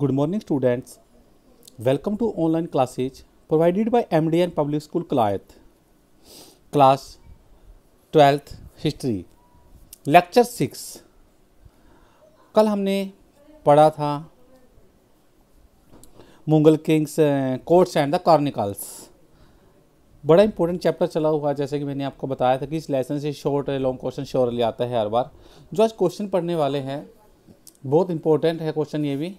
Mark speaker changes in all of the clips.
Speaker 1: Good morning students welcome to online classes provided by M D N public school Kalayat. Class twelfth history lecture six कल हमने पढ़ा था Mughal kings courts and the chronicles बड़ा important chapter चला हुआ जैसे कि मैंने आपको बताया था कि इस लेसन से शॉर्ट लॉन्ग क्वेश्चन श्योरली आता है हर बार जो आज क्वेश्चन पढ़ने वाले हैं बहुत इंपॉर्टेंट है क्वेश्चन ये भी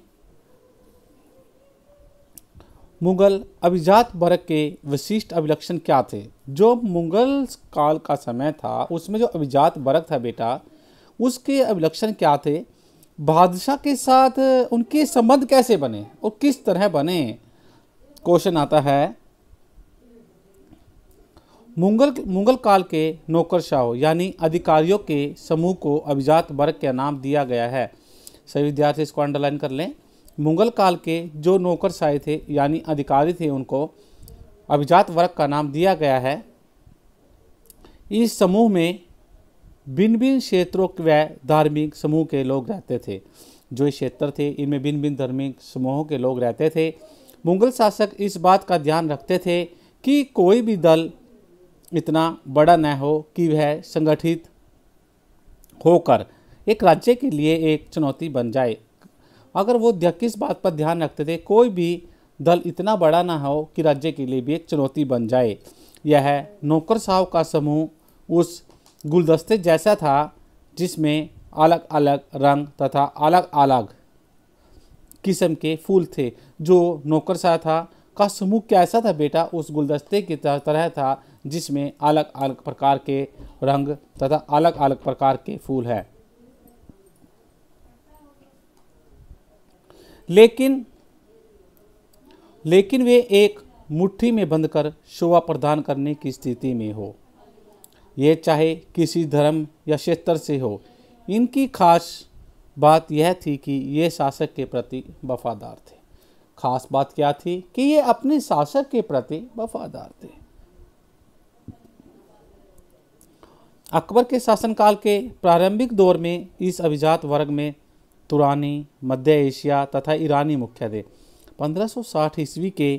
Speaker 1: मुगल अभिजात वर्ग के विशिष्ट अभिलक्षण क्या थे जो मुगल काल का समय था उसमें जो अभिजात वर्ग था बेटा उसके अभिलक्षण क्या थे बादशाह के साथ उनके संबंध कैसे बने और किस तरह बने क्वेश्चन आता है मुगल मुगल काल के नौकरशाहों यानी अधिकारियों के समूह को अभिजात वर्ग का नाम दिया गया है सभी विद्यार्थी इसको अंडरलाइन कर लें मुगल काल के जो नौकरशाही थे यानी अधिकारी थे उनको अभिजात वर्ग का नाम दिया गया है इस समूह में भिन्न भिन्न क्षेत्रों व धार्मिक समूह के लोग रहते थे जो क्षेत्र थे इनमें भिन्न भिन्न धार्मिक समूहों के लोग रहते थे मुगल शासक इस बात का ध्यान रखते थे कि कोई भी दल इतना बड़ा न हो कि वह संगठित होकर एक राज्य के लिए एक चुनौती बन जाए अगर वो किस बात पर ध्यान रखते थे कोई भी दल इतना बड़ा ना हो कि राज्य के लिए भी एक चुनौती बन जाए यह नौकर साहब का समूह उस गुलदस्ते जैसा था जिसमें अलग अलग रंग तथा अलग अलग किस्म के फूल थे जो नौकर साह था का समूह कैसा था बेटा उस गुलदस्ते की तरह था जिसमें अलग अलग प्रकार के रंग तथा अलग अलग प्रकार के फूल हैं लेकिन लेकिन वे एक मुट्ठी में बंद कर शोभा प्रदान करने की स्थिति में हो ये चाहे किसी धर्म या क्षेत्र से हो इनकी खास बात यह थी कि ये शासक के प्रति वफादार थे खास बात क्या थी कि ये अपने शासक के प्रति वफादार थे अकबर के शासनकाल के प्रारंभिक दौर में इस अभिजात वर्ग में तुरानी मध्य एशिया तथा ईरानी मुख्य थे 1560 ईस्वी के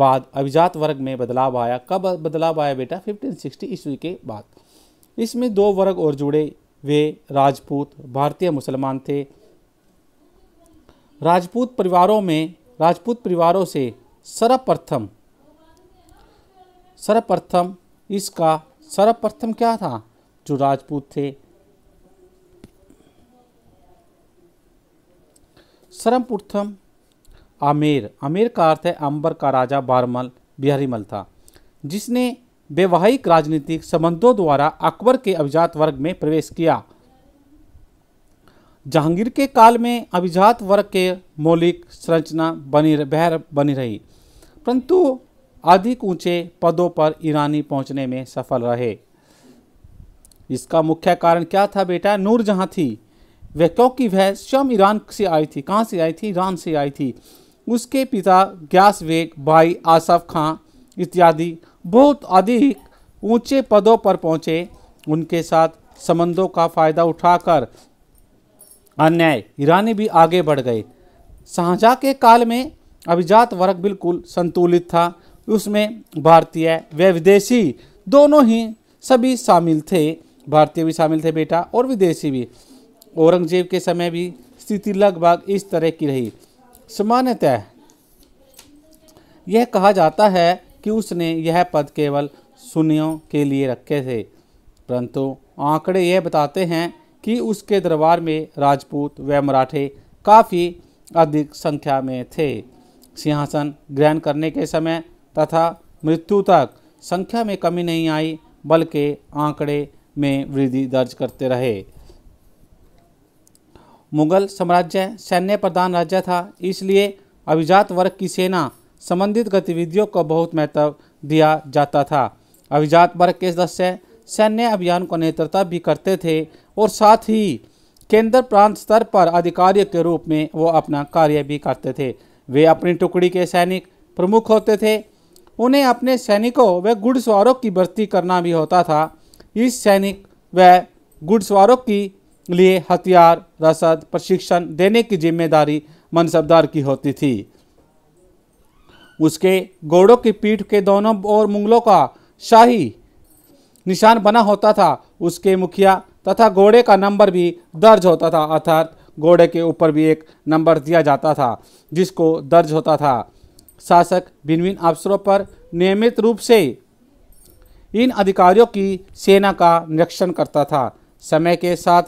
Speaker 1: बाद अभिजात वर्ग में बदलाव आया कब बदलाव आया बेटा 1560 ईस्वी के बाद इसमें दो वर्ग और जुड़े वे राजपूत भारतीय मुसलमान थे राजपूत परिवारों में राजपूत परिवारों से सर्वप्रथम सर्वप्रथम इसका सर्वप्रथम क्या था जो राजपूत थे सर्वप्रथम आमेर आमेर का अर्थ है अंबर का राजा बारमल बिहारीमल था जिसने वैवाहिक राजनीतिक संबंधों द्वारा अकबर के अभिजात वर्ग में प्रवेश किया जहांगीर के काल में अभिजात वर्ग के मौलिक संरचना बनी बहर बनी रही परंतु अधिक ऊंचे पदों पर ईरानी पहुंचने में सफल रहे इसका मुख्य कारण क्या था बेटा जहां थी वह क्योंकि वह स्वयं ईरान से आई थी कहाँ से आई थी ईरान से आई थी उसके पिता ग्यास वेग भाई आसफ खां इत्यादि बहुत अधिक ऊंचे पदों पर पहुँचे उनके साथ संबंधों का फ़ायदा उठाकर अन्याय ईरानी भी आगे बढ़ गए शाहजहाँ के काल में अभिजात वर्ग बिल्कुल संतुलित था उसमें भारतीय व विदेशी दोनों ही सभी शामिल थे भारतीय भी शामिल थे बेटा और विदेशी भी औरंगजेब के समय भी स्थिति लगभग इस तरह की रही सामान्यतः यह कहा जाता है कि उसने यह पद केवल सुनियों के लिए रखे थे परंतु आंकड़े यह बताते हैं कि उसके दरबार में राजपूत व मराठे काफ़ी अधिक संख्या में थे सिंहासन ग्रहण करने के समय तथा मृत्यु तक संख्या में कमी नहीं आई बल्कि आंकड़े में वृद्धि दर्ज करते रहे मुगल साम्राज्य सैन्य प्रधान राज्य था इसलिए अभिजात वर्ग की सेना संबंधित गतिविधियों को बहुत महत्व दिया जाता था अभिजात वर्ग के सदस्य सैन्य अभियान को नेतृत्व भी करते थे और साथ ही केंद्र प्रांत स्तर पर अधिकारियों के रूप में वो अपना कार्य भी करते थे वे अपनी टुकड़ी के सैनिक प्रमुख होते थे उन्हें अपने सैनिकों व घुड़सवारों की भर्ती करना भी होता था इस सैनिक व घुड़सवारों की लिए हथियार रसद प्रशिक्षण देने की जिम्मेदारी मनसबदार की होती थी उसके घोड़ों की पीठ के दोनों ओर मुगलों का शाही निशान बना होता था उसके मुखिया तथा घोड़े का नंबर भी दर्ज होता था अर्थात घोड़े के ऊपर भी एक नंबर दिया जाता था जिसको दर्ज होता था शासक भिन्न भिन्न अवसरों पर नियमित रूप से इन अधिकारियों की सेना का निरीक्षण करता था समय के साथ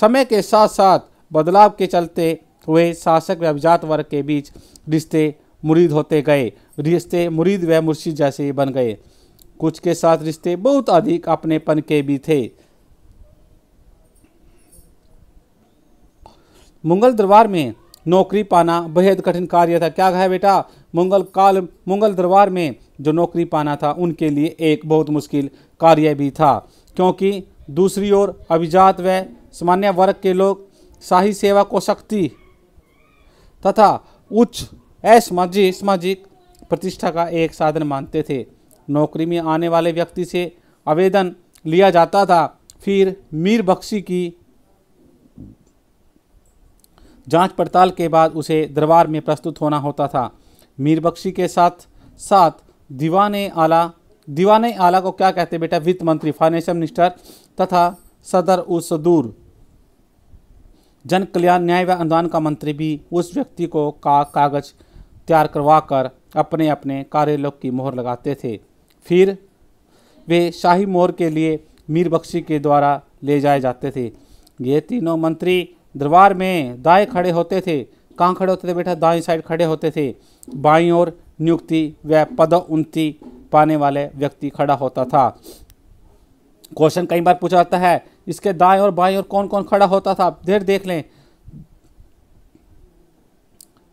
Speaker 1: समय के साथ साथ बदलाव के चलते हुए शासक व अभिजात वर्ग के बीच रिश्ते मुरीद होते गए रिश्ते मुरीद व मुर्शी जैसे बन गए कुछ के साथ रिश्ते बहुत अधिक अपनेपन के भी थे मुगल दरबार में नौकरी पाना बेहद कठिन कार्य था क्या कहा बेटा मुगल काल मुगल दरबार में जो नौकरी पाना था उनके लिए एक बहुत मुश्किल कार्य भी था क्योंकि दूसरी ओर अभिजात व सामान्य वर्ग के लोग शाही सेवा को शक्ति तथा उच्च असमाजी सामाजिक प्रतिष्ठा का एक साधन मानते थे नौकरी में आने वाले व्यक्ति से आवेदन लिया जाता था फिर मीर बख्शी की जांच पड़ताल के बाद उसे दरबार में प्रस्तुत होना होता था मीर बख्शी के साथ साथ दीवान आला दीवान आला को क्या कहते बेटा वित्त मंत्री फाइनेंशियल मिनिस्टर तथा सदर उस दूर जन कल्याण न्याय व अनुदान का मंत्री भी उस व्यक्ति को का कागज तैयार करवा कर अपने अपने कार्यालय की मोहर लगाते थे फिर वे शाही मोहर के लिए मीर बख्शी के द्वारा ले जाए जाते थे ये तीनों मंत्री दरबार में दाएँ खड़े होते थे कहाँ खड़े होते थे बेटा दाएँ साइड खड़े होते थे बाई ओर नियुक्ति व पदोन्नति पाने वाले व्यक्ति खड़ा होता था क्वेश्चन कई बार पूछा जाता है इसके दाएं और बाएं और कौन कौन खड़ा होता था देर देख लें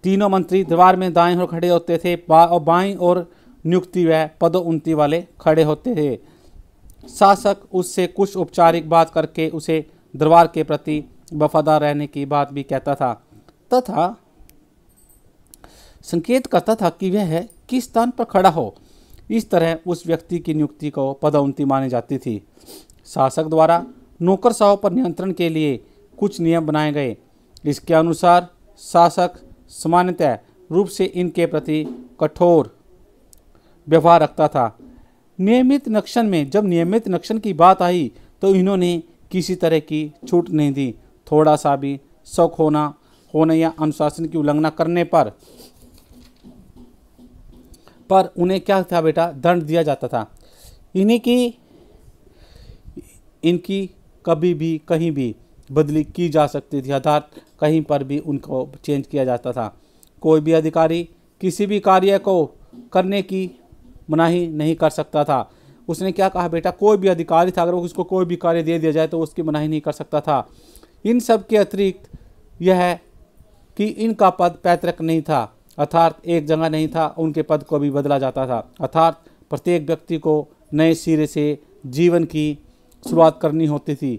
Speaker 1: तीनों मंत्री दीवार में दाएं और खड़े होते थे बा, और बाएं और नियुक्ति व पदोन्नति वाले खड़े होते थे शासक उससे कुछ औपचारिक बात करके उसे दरबार के प्रति वफादार रहने की बात भी कहता था तथा संकेत करता था कि वह किस स्थान पर खड़ा हो इस तरह उस व्यक्ति की नियुक्ति को पदोन्नति मानी जाती थी शासक द्वारा नौकरशाहों पर नियंत्रण के लिए कुछ नियम बनाए गए इसके अनुसार शासक सामान्यतः रूप से इनके प्रति कठोर व्यवहार रखता था नियमित नक्शन में जब नियमित नक्शन की बात आई तो इन्होंने किसी तरह की छूट नहीं दी थोड़ा सा भी शौक होना होने या अनुशासन की उल्लंघना करने पर पर उन्हें क्या था बेटा दंड दिया जाता था इन्हीं की इनकी कभी भी कहीं भी बदली की जा सकती थी अर्थात कहीं पर भी उनको चेंज किया जाता था कोई भी अधिकारी किसी भी कार्य को करने की मनाही नहीं कर सकता था उसने क्या कहा बेटा कोई भी अधिकारी था अगर उसको कोई भी कार्य दे दिया जाए तो उसकी मनाही नहीं कर सकता था इन सब के अतिरिक्त यह है कि इनका पद पैतृक नहीं था अर्थात एक जगह नहीं था उनके पद को भी बदला जाता था अर्थात प्रत्येक व्यक्ति को नए सिरे से जीवन की शुरुआत करनी होती थी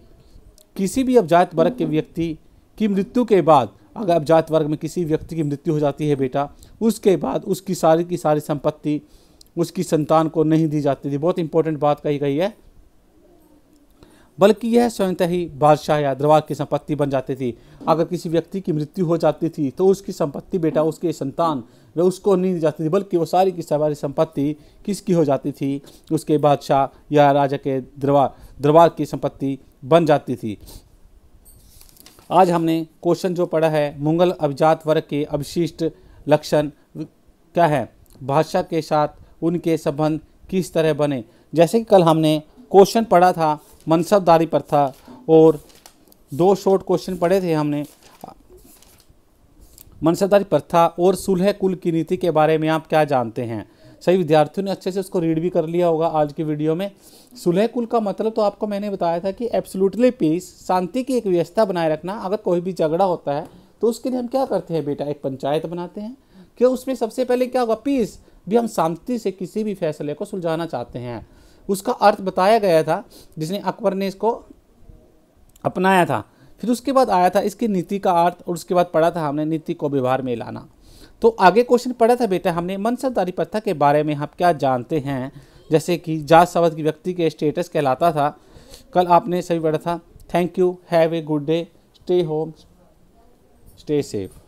Speaker 1: किसी भी अवजात वर्ग के व्यक्ति की मृत्यु के बाद अगर अवजात वर्ग में किसी व्यक्ति की मृत्यु हो जाती है बेटा उसके बाद उसकी सारी की सारी संपत्ति उसकी संतान को नहीं दी जाती थी बहुत इंपॉर्टेंट बात कही गई है बल्कि यह स्वयंतः ही बादशाह या दरबार की संपत्ति बन जाती थी अगर किसी व्यक्ति की मृत्यु हो जाती थी तो उसकी संपत्ति बेटा उसके संतान वह उसको नहीं दी जाती थी बल्कि वो सारी की सारी संपत्ति किसकी हो जाती थी उसके बादशाह या राजा के दरबार दरबार की संपत्ति बन जाती थी आज हमने क्वेश्चन जो पढ़ा है मुगल अभिजात वर्ग के अवशिष्ट लक्षण क्या है भाषा के साथ उनके संबंध किस तरह बने जैसे कि कल हमने क्वेश्चन पढ़ा था मनसबदारी पर था और दो शॉर्ट क्वेश्चन पढ़े थे हमने मनसबदारी प्रथा और सुलह कुल की नीति के बारे में आप क्या जानते हैं सही विद्यार्थियों ने अच्छे से उसको रीड भी कर लिया होगा आज की वीडियो में सुलह कुल का मतलब तो आपको मैंने बताया था कि एब्सोल्युटली पीस शांति की एक व्यवस्था बनाए रखना अगर कोई भी झगड़ा होता है तो उसके लिए हम क्या करते हैं बेटा एक पंचायत बनाते हैं क्यों उसमें सबसे पहले क्या होगा पीस भी हम शांति से किसी भी फैसले को सुलझाना चाहते हैं उसका अर्थ बताया गया था जिसने अकबर ने इसको अपनाया था फिर उसके बाद आया था इसकी नीति का अर्थ और उसके बाद पढ़ा था हमने नीति को व्यवहार में लाना तो आगे क्वेश्चन पढ़ा था बेटा हमने मनसरदारी प्रथा के बारे में हम क्या जानते हैं जैसे कि जात शब्द की व्यक्ति के स्टेटस कहलाता था कल आपने सभी पढ़ा था thank you have a good day stay home stay safe